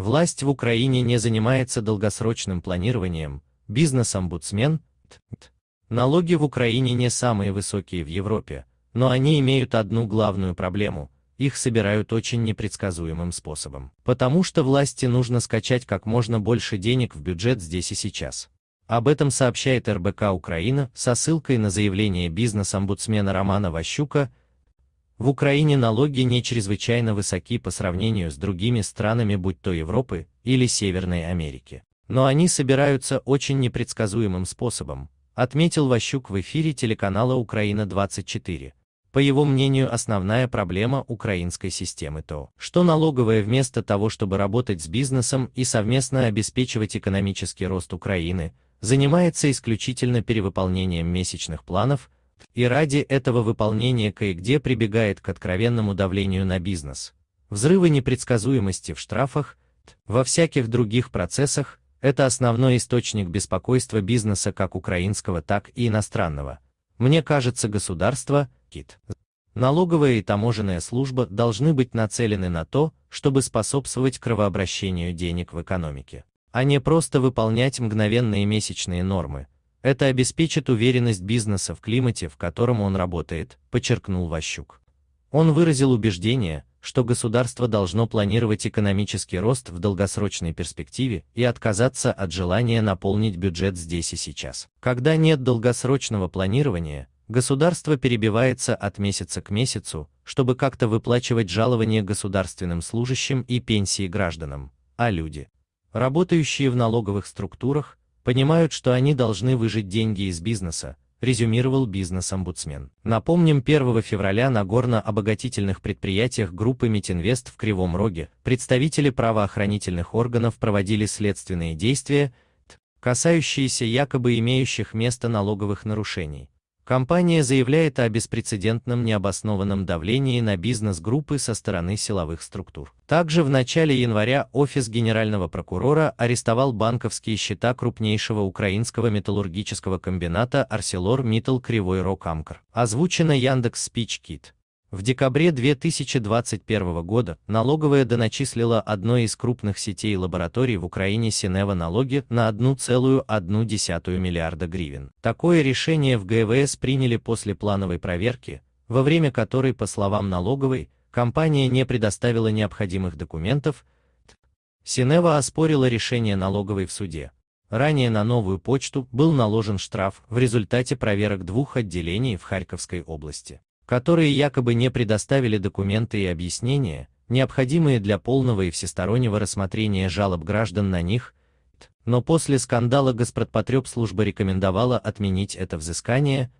Власть в Украине не занимается долгосрочным планированием, бизнес-омбудсмен, налоги в Украине не самые высокие в Европе, но они имеют одну главную проблему – их собирают очень непредсказуемым способом. Потому что власти нужно скачать как можно больше денег в бюджет здесь и сейчас. Об этом сообщает РБК Украина со ссылкой на заявление бизнес-омбудсмена Романа Ващука, в Украине налоги не чрезвычайно высоки по сравнению с другими странами, будь то Европы или Северной Америки. Но они собираются очень непредсказуемым способом, отметил Ващук в эфире телеканала «Украина-24». По его мнению, основная проблема украинской системы то, что налоговая вместо того, чтобы работать с бизнесом и совместно обеспечивать экономический рост Украины, занимается исключительно перевыполнением месячных планов и ради этого выполнения кое-где прибегает к откровенному давлению на бизнес. Взрывы непредсказуемости в штрафах, во всяких других процессах, это основной источник беспокойства бизнеса как украинского, так и иностранного. Мне кажется, государство, КИТ, налоговая и таможенная служба должны быть нацелены на то, чтобы способствовать кровообращению денег в экономике, а не просто выполнять мгновенные месячные нормы, это обеспечит уверенность бизнеса в климате, в котором он работает, подчеркнул Ващук. Он выразил убеждение, что государство должно планировать экономический рост в долгосрочной перспективе и отказаться от желания наполнить бюджет здесь и сейчас. Когда нет долгосрочного планирования, государство перебивается от месяца к месяцу, чтобы как-то выплачивать жалования государственным служащим и пенсии гражданам, а люди, работающие в налоговых структурах, понимают, что они должны выжить деньги из бизнеса, резюмировал бизнес-омбудсмен. Напомним, 1 февраля на горно-обогатительных предприятиях группы Митинвест в Кривом Роге представители правоохранительных органов проводили следственные действия, касающиеся якобы имеющих место налоговых нарушений, Компания заявляет о беспрецедентном необоснованном давлении на бизнес-группы со стороны силовых структур. Также в начале января офис генерального прокурора арестовал банковские счета крупнейшего украинского металлургического комбината Arcelor ArcelorMittal Кривой Рок Амкар. Озвучено Яндекс Спичкит. В декабре 2021 года налоговая доначислила одной из крупных сетей лабораторий в Украине Синева налоги на 1,1 миллиарда гривен. Такое решение в ГВС приняли после плановой проверки, во время которой, по словам налоговой, компания не предоставила необходимых документов, Синева оспорила решение налоговой в суде. Ранее на новую почту был наложен штраф в результате проверок двух отделений в Харьковской области которые якобы не предоставили документы и объяснения, необходимые для полного и всестороннего рассмотрения жалоб граждан на них, но после скандала Госпредпотребслужба рекомендовала отменить это взыскание,